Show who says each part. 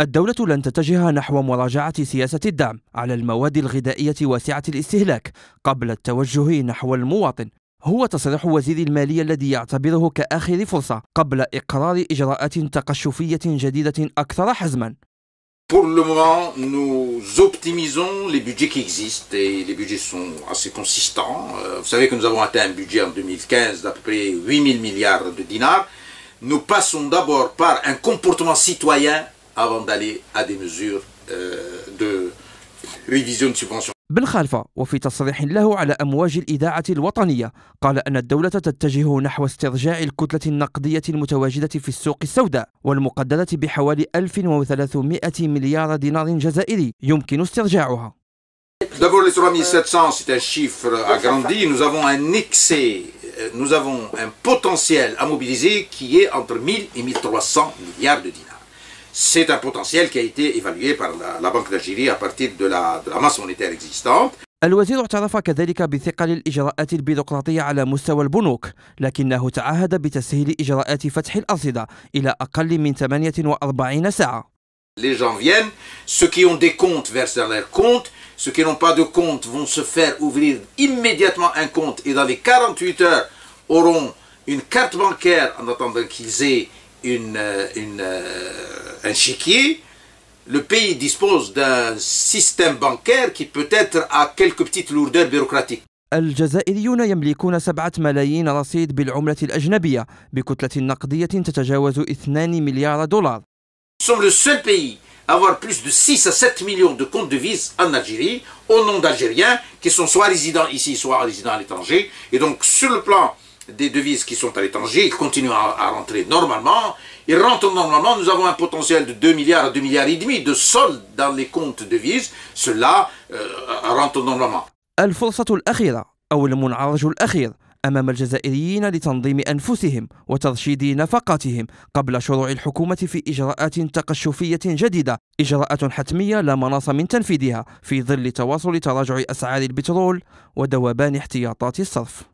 Speaker 1: الدولة لن تتجه نحو مراجعة سياسة الدعم على المواد الغذائية واسعة الاستهلاك قبل التوجه نحو المواطن هو تصريح وزير المالية الذي يعتبره كآخر فرصة قبل إقرار إجراءات تقشفية جديدة أكثر حزما
Speaker 2: Pour le moment, nous optimisons les budgets qui existent et les budgets sont assez consistants. Vous savez que nous avons atteint un budget en 2015 d'à peu près 8000 milliards de dinars. Nous passons d'abord par un comportement citoyen avant d'aller à des mesures de révision de subventions
Speaker 1: بالخلفة وفي تصريح له على أمواج الإذاعة الوطنية قال أن الدولة تتجه نحو استرجاع الكتلة النقدية المتواجدة في السوق السوداء والمقدرة بحوالي 1300 مليار دينار جزائري يمكن استرجاعها
Speaker 2: D'abord, les 3700, c'est un chiffre agrandi. Nous avons un excès, nous avons un potentiel à mobiliser qui est entre 1000 et 1300 milliards de dinars. C'est un potentiel qui a été évalué par la, Banque d'Algérie à partir de la, de la masse monétaire existante.
Speaker 1: الوزير اعترف كذلك بثقل الإجراءات البيروقراطية على مستوى البنوك لكنه تعهد بتسهيل إجراءات فتح إلى أقل من 48 ساعة
Speaker 2: Les gens viennent, ceux qui ont des comptes versent dans leurs comptes, ceux qui n'ont pas de compte vont se faire ouvrir immédiatement un compte et dans les 48 heures auront une carte bancaire en attendant qu'ils aient une, euh, euh, un chéquier, le pays dispose d'un système bancaire qui peut-être a quelques petites lourdeurs bureaucratiques. 2 Nous sommes le seul pays à avoir plus de 6 à 7 millions de comptes de devises en Algérie au nom d'Algériens qui sont soit résidents ici, soit résidents à l'étranger. Et donc sur le plan des devises qui sont à l'étranger, ils continuent à, à, rentrer normalement. Ils rentrent normalement, nous avons un potentiel de 2 milliards à 2 milliards et demi de soldes dans les comptes devises. Cela euh, rentre normalement.
Speaker 1: الفرصة الأخيرة أو المنعرج الأخير أمام الجزائريين لتنظيم أنفسهم وترشيد نفقاتهم قبل شروع الحكومة في إجراءات تقشفية جديدة إجراءات حتمية لا مناص من تنفيذها في ظل تواصل تراجع أسعار البترول وذوبان احتياطات الصرف